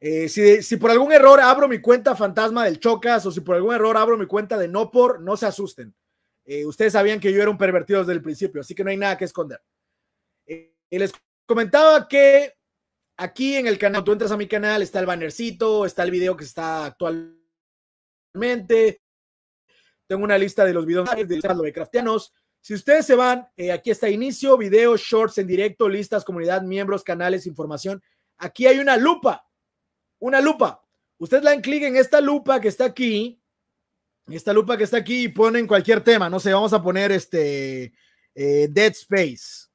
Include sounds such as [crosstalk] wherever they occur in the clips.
Eh, si, por algún error abro mi cuenta fantasma del Chocas o si por algún error abro mi cuenta de no por, no se asusten. Eh, ustedes sabían que yo era un pervertido desde el principio, así que no hay nada que esconder. Eh, les comentaba que aquí en el canal, tú entras a mi canal, está el bannercito, está el video que está actualmente. Tengo una lista de los videos de los craftianos. Si ustedes se van, aquí está inicio, videos, shorts en directo, listas, comunidad, miembros, canales, información. Aquí hay una lupa una lupa. Usted la clic en esta lupa que está aquí, esta lupa que está aquí y ponen cualquier tema, no sé, vamos a poner este eh, Dead Space.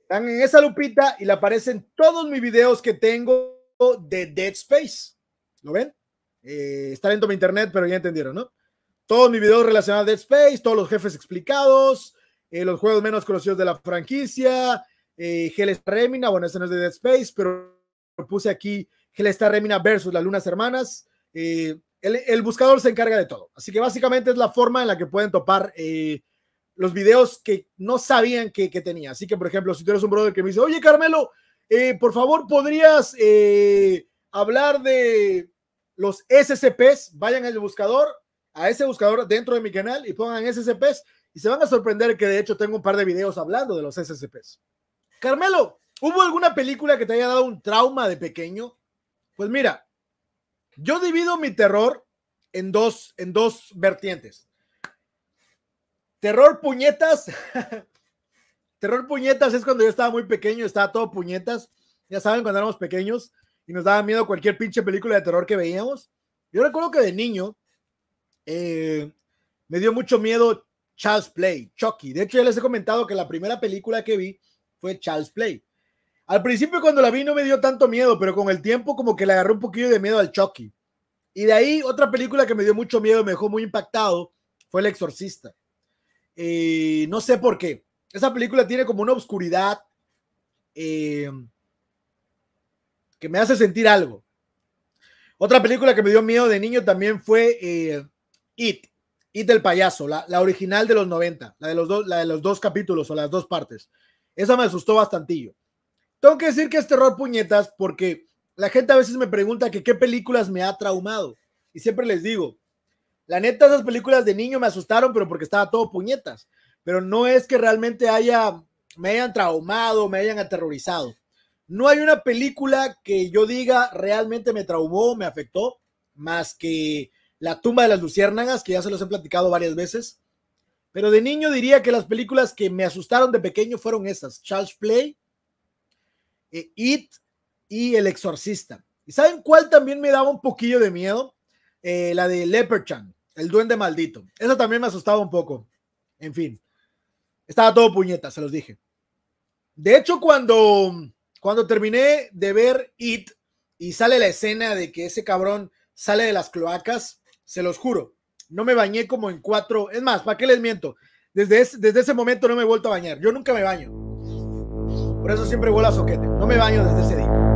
Están en esa lupita y le aparecen todos mis videos que tengo de Dead Space. ¿Lo ven? Eh, está lento mi internet, pero ya entendieron, ¿no? Todos mis videos relacionados a Dead Space, todos los jefes explicados, eh, los juegos menos conocidos de la franquicia, eh, Hellstar Remina, bueno, este no es de Dead Space, pero puse aquí Hellstar Remina versus las Lunas Hermanas. Eh, el, buscador se encarga de todo. Así que básicamente es la forma en la que pueden topar eh, los videos que no sabían que, tenía. Así que, por ejemplo, si tú eres un brother que me dice, oye, Carmelo, eh, por favor, ¿podrías hablar de los SCPs? Vayan al buscador, a ese buscador dentro de mi canal y pongan SCPs y se van a sorprender que de hecho tengo un par de videos hablando de los SCPs. Carmelo, ¿hubo alguna película que te haya dado un trauma de pequeño? Pues mira, yo divido mi terror en dos, en dos vertientes. Terror puñetas. [laughs] terror puñetas es cuando yo estaba muy pequeño, estaba todo puñetas. Ya saben, cuando éramos pequeños y nos daba miedo cualquier pinche película de terror que veíamos. Yo recuerdo que de niño eh, me dio mucho miedo Charles Play, Chucky. De hecho, ya les he comentado que la primera película que vi fue Charles Play. Al principio cuando la vi no me dio tanto miedo, pero con el tiempo como que le agarré un poquillo de miedo al Chucky. Y de ahí otra película que me dio mucho miedo y me dejó muy impactado fue El Exorcista. Eh, no sé por qué. Esa película tiene como una oscuridad eh, que me hace sentir algo. Otra película que me dio miedo de niño también fue eh, It, It del payaso, la, original de los 90, la de la de los dos capítulos o las dos partes. Esa me asustó bastantillo. Tengo que decir que es terror puñetas porque la gente a veces me pregunta que qué películas me ha traumado. Y siempre les digo, la neta, esas películas de niño me asustaron, pero porque estaba todo puñetas. Pero no es que realmente haya, me hayan traumado, me hayan aterrorizado. No hay una película que yo diga realmente me traumó, me afectó, más que La tumba de las luciérnagas, que ya se los he platicado varias veces. Pero de niño diría que las películas que me asustaron de pequeño fueron esas: Charles Play, eh, It y El Exorcista. ¿Y saben cuál también me daba un poquillo de miedo? Eh, la de Leperchan, El Duende Maldito. Eso también me asustaba un poco. En fin, estaba todo puñeta, se los dije. De hecho, cuando, cuando terminé de ver It y sale la escena de que ese cabrón sale de las cloacas, se los juro, no me bañé como en cuatro, es más, ¿para qué les miento? Desde, desde ese momento no me he vuelto a bañar, yo nunca me baño. Por eso siempre vuelvo a soquete, no me baño desde ese día.